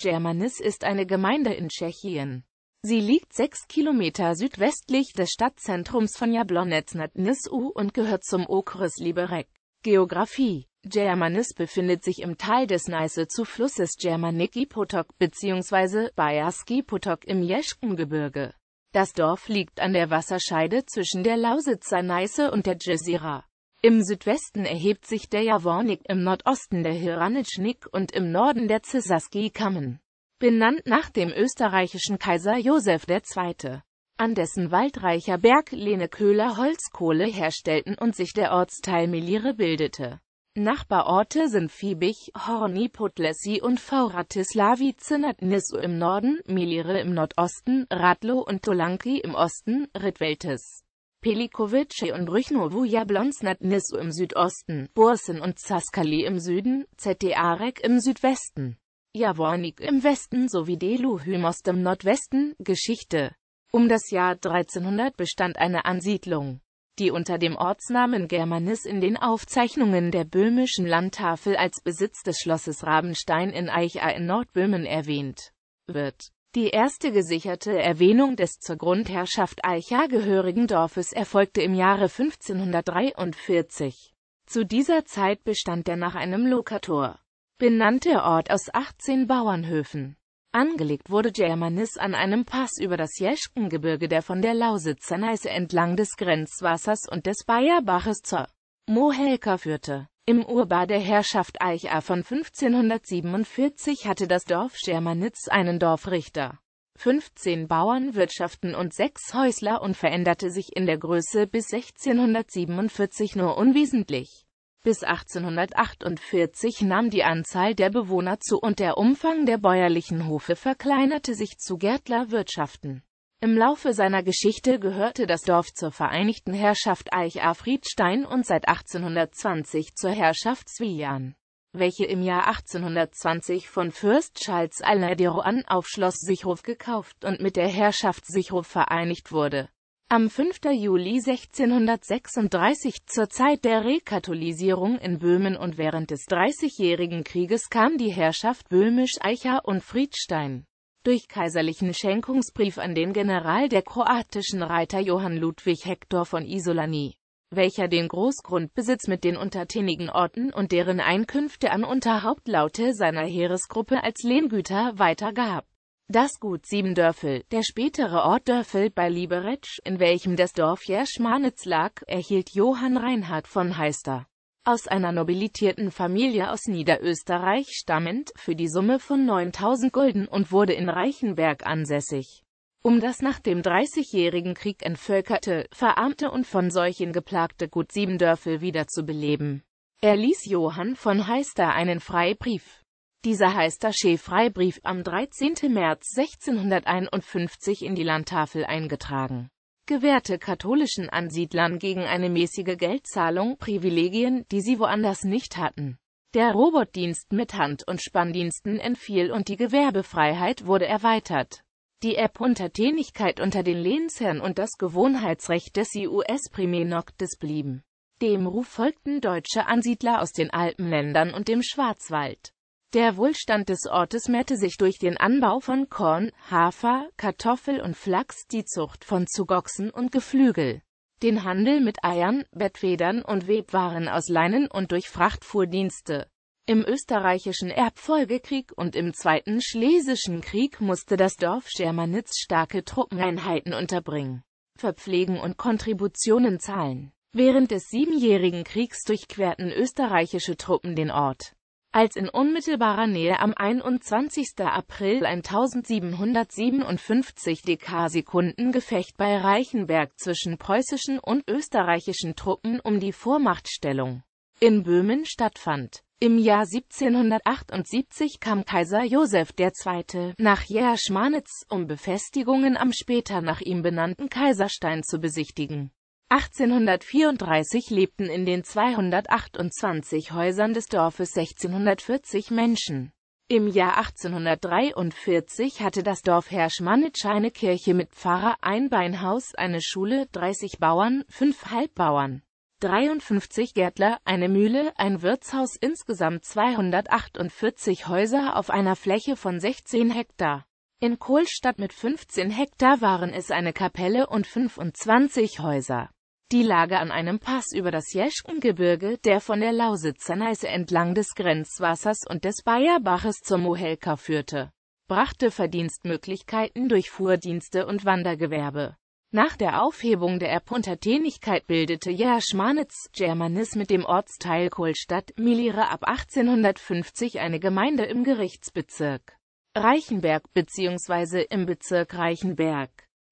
Germanis ist eine Gemeinde in Tschechien. Sie liegt sechs Kilometer südwestlich des Stadtzentrums von Jablonec nad Nisu und gehört zum Okres Liberec. Geografie Germanis befindet sich im Tal des Neiße zu Flusses Germaniki Potok bzw. Bajarski Potok im Jeschkengebirge. Das Dorf liegt an der Wasserscheide zwischen der Lausitzer Neiße und der Jezira. Im Südwesten erhebt sich der Javornik, im Nordosten der Hranitschnik und im Norden der Zisaski-Kammen. Benannt nach dem österreichischen Kaiser Josef II., an dessen waldreicher Berg Lene köhler Holzkohle herstellten und sich der Ortsteil Melire bildete. Nachbarorte sind Fiebig, Horni, Podlessi und vratislavi Zinatnissu im Norden, Milire im Nordosten, Radlo und Tolanki im Osten, Ritveltes. Pelikovice und Rychnovu Jablonsnad Nisu im Südosten, Bursin und Zaskali im Süden, Zdearek im Südwesten, Javornik im Westen sowie Deluhymost im Nordwesten. Geschichte Um das Jahr 1300 bestand eine Ansiedlung, die unter dem Ortsnamen Germanis in den Aufzeichnungen der böhmischen Landtafel als Besitz des Schlosses Rabenstein in Eicha in Nordböhmen erwähnt wird die erste gesicherte Erwähnung des zur Grundherrschaft Eicha gehörigen Dorfes erfolgte im Jahre 1543. Zu dieser Zeit bestand der nach einem Lokator benannte Ort aus 18 Bauernhöfen. Angelegt wurde Germanis an einem Pass über das Jeschkengebirge, der von der Lausitzer Neiße entlang des Grenzwassers und des Bayerbaches zur Mohelka führte. Im Urbar der Herrschaft Eicha von 1547 hatte das Dorf Schermanitz einen Dorfrichter, 15 Bauernwirtschaften und 6 Häusler und veränderte sich in der Größe bis 1647 nur unwesentlich. Bis 1848 nahm die Anzahl der Bewohner zu und der Umfang der bäuerlichen Hofe verkleinerte sich zu Gärtlerwirtschaften. Im Laufe seiner Geschichte gehörte das Dorf zur Vereinigten Herrschaft Eicha-Friedstein und seit 1820 zur Herrschaft Zwian, welche im Jahr 1820 von Fürst Charles Alain auf Schloss Sichrow gekauft und mit der Herrschaft Sichrow vereinigt wurde. Am 5. Juli 1636, zur Zeit der Rekatholisierung in Böhmen und während des Dreißigjährigen Krieges kam die Herrschaft Böhmisch-Eicha und Friedstein durch kaiserlichen Schenkungsbrief an den General der kroatischen Reiter Johann Ludwig Hektor von Isolani, welcher den Großgrundbesitz mit den untertänigen Orten und deren Einkünfte an Unterhauptlaute seiner Heeresgruppe als Lehngüter weitergab. Das Gut Siebendörfel, der spätere Ort Dörfel bei Liberec, in welchem das Dorf Jerschmanitz lag, erhielt Johann Reinhard von Heister aus einer nobilitierten Familie aus Niederösterreich stammend, für die Summe von 9000 Gulden und wurde in Reichenberg ansässig. Um das nach dem Dreißigjährigen Krieg entvölkerte, verarmte und von Seuchen geplagte Gut Siebendörfel wieder zu beleben. Er ließ Johann von Heister einen Freibrief. Dieser Heister schee Freibrief am 13. März 1651 in die Landtafel eingetragen gewährte katholischen Ansiedlern gegen eine mäßige Geldzahlung Privilegien, die sie woanders nicht hatten. Der Robotdienst mit Hand- und Spanndiensten entfiel und die Gewerbefreiheit wurde erweitert. Die App Untertänigkeit unter den Lehnsherren und das Gewohnheitsrecht des US-Primenoktes blieben. Dem Ruf folgten deutsche Ansiedler aus den Alpenländern und dem Schwarzwald. Der Wohlstand des Ortes mehrte sich durch den Anbau von Korn, Hafer, Kartoffel und Flachs, die Zucht von Zugochsen und Geflügel, den Handel mit Eiern, Bettfedern und Webwaren aus Leinen und durch Frachtfuhrdienste. Im österreichischen Erbfolgekrieg und im Zweiten Schlesischen Krieg musste das Dorf Schermanitz starke Truppeneinheiten unterbringen, verpflegen und Kontributionen zahlen. Während des Siebenjährigen Kriegs durchquerten österreichische Truppen den Ort als in unmittelbarer Nähe am 21. April ein 1757 Dekasekunden-Gefecht bei Reichenberg zwischen preußischen und österreichischen Truppen um die Vormachtstellung in Böhmen stattfand. Im Jahr 1778 kam Kaiser Josef II. nach Jerschmanitz, um Befestigungen am später nach ihm benannten Kaiserstein zu besichtigen. 1834 lebten in den 228 Häusern des Dorfes 1640 Menschen. Im Jahr 1843 hatte das Dorf Herschmannitsch eine Kirche mit Pfarrer, ein Beinhaus, eine Schule, 30 Bauern, 5 Halbbauern, 53 Gärtler, eine Mühle, ein Wirtshaus, insgesamt 248 Häuser auf einer Fläche von 16 Hektar. In Kohlstadt mit 15 Hektar waren es eine Kapelle und 25 Häuser. Die Lage an einem Pass über das Jeschkengebirge, der von der Lausitzer Neiße entlang des Grenzwassers und des Bayerbaches zur Mohelka führte, brachte Verdienstmöglichkeiten durch Fuhrdienste und Wandergewerbe. Nach der Aufhebung der Erbuntertänigkeit bildete Jerschmanitz Germanis mit dem Ortsteil Kohlstadt Milire ab 1850 eine Gemeinde im Gerichtsbezirk Reichenberg bzw. im Bezirk Reichenberg.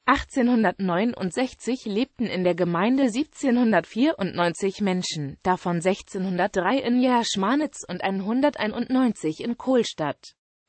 1869 lebten in der Gemeinde 1794 Menschen, davon 1603 in Jerschmanitz und 191 in Kohlstadt.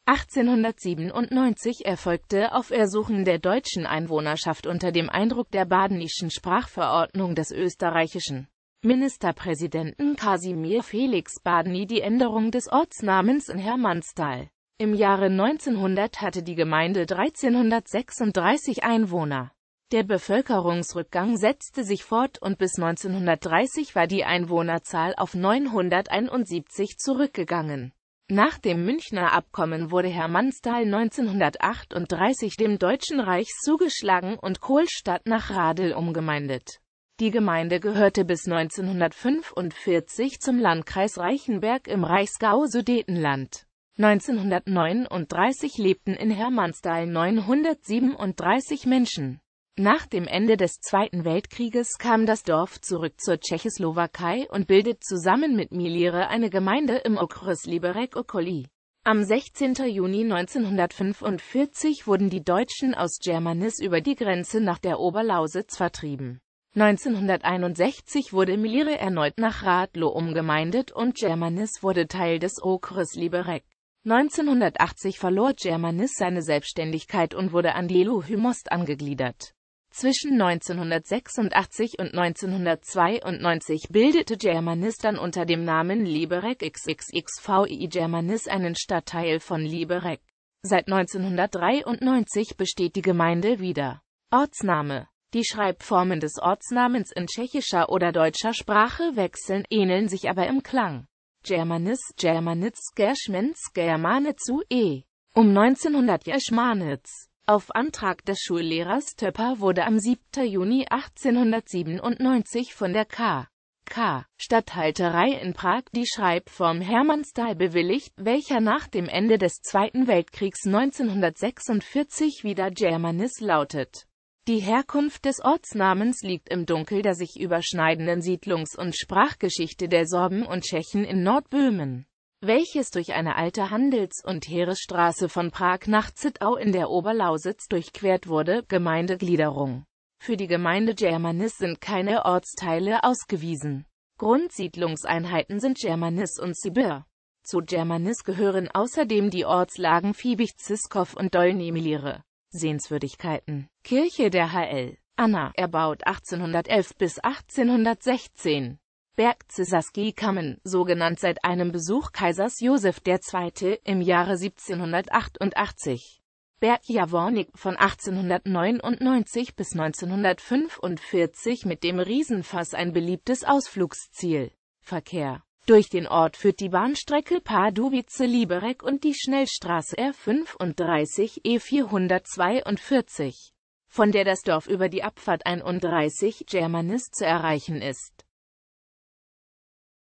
1897 erfolgte auf Ersuchen der deutschen Einwohnerschaft unter dem Eindruck der badenischen Sprachverordnung des österreichischen Ministerpräsidenten Kasimir Felix Badeni die Änderung des Ortsnamens in Hermannsthal. Im Jahre 1900 hatte die Gemeinde 1336 Einwohner. Der Bevölkerungsrückgang setzte sich fort und bis 1930 war die Einwohnerzahl auf 971 zurückgegangen. Nach dem Münchner Abkommen wurde Hermannsthal 1938 dem Deutschen Reich zugeschlagen und Kohlstadt nach Radel umgemeindet. Die Gemeinde gehörte bis 1945 zum Landkreis Reichenberg im Reichsgau Sudetenland. 1939 lebten in Hermannsthal 937 Menschen. Nach dem Ende des Zweiten Weltkrieges kam das Dorf zurück zur Tschechoslowakei und bildet zusammen mit Miliere eine Gemeinde im Okres Liberec Okoli. Am 16. Juni 1945 wurden die Deutschen aus Germanis über die Grenze nach der Oberlausitz vertrieben. 1961 wurde Miliere erneut nach Radlo umgemeindet und Germanis wurde Teil des Okres Liberec. 1980 verlor Germanis seine Selbstständigkeit und wurde an Lelo Hymost angegliedert. Zwischen 1986 und 1992 bildete Germanis dann unter dem Namen Liberec XXXVI Germanis einen Stadtteil von Liberec. Seit 1993 besteht die Gemeinde wieder. Ortsname Die Schreibformen des Ortsnamens in tschechischer oder deutscher Sprache wechseln, ähneln sich aber im Klang. Germanis Germanitz Gerschmenz Germanezu e. Um 1900 Gerschmanitz. Auf Antrag des Schullehrers Töpper wurde am 7. Juni 1897 von der K. K. Stadthalterei in Prag die Schreibform Hermannsthal bewilligt, welcher nach dem Ende des Zweiten Weltkriegs 1946 wieder Germanis lautet die Herkunft des Ortsnamens liegt im Dunkel der sich überschneidenden Siedlungs- und Sprachgeschichte der Sorben und Tschechen in Nordböhmen, welches durch eine alte Handels- und Heeresstraße von Prag nach Zittau in der Oberlausitz durchquert wurde. Gemeindegliederung Für die Gemeinde Germanis sind keine Ortsteile ausgewiesen. Grundsiedlungseinheiten sind Germanis und Sibir. Zu Germanis gehören außerdem die Ortslagen Fiebig, Ziskow und Dolnemiliere. Sehenswürdigkeiten Kirche der HL Anna, erbaut 1811 bis 1816. Berg Cisaski Kammen, so genannt seit einem Besuch Kaisers Josef II. im Jahre 1788. Berg Jawornik von 1899 bis 1945 mit dem Riesenfass ein beliebtes Ausflugsziel. Verkehr durch den Ort führt die Bahnstrecke Pardubice-Liberec und die Schnellstraße R35 E442, von der das Dorf über die Abfahrt 31 Germanist zu erreichen ist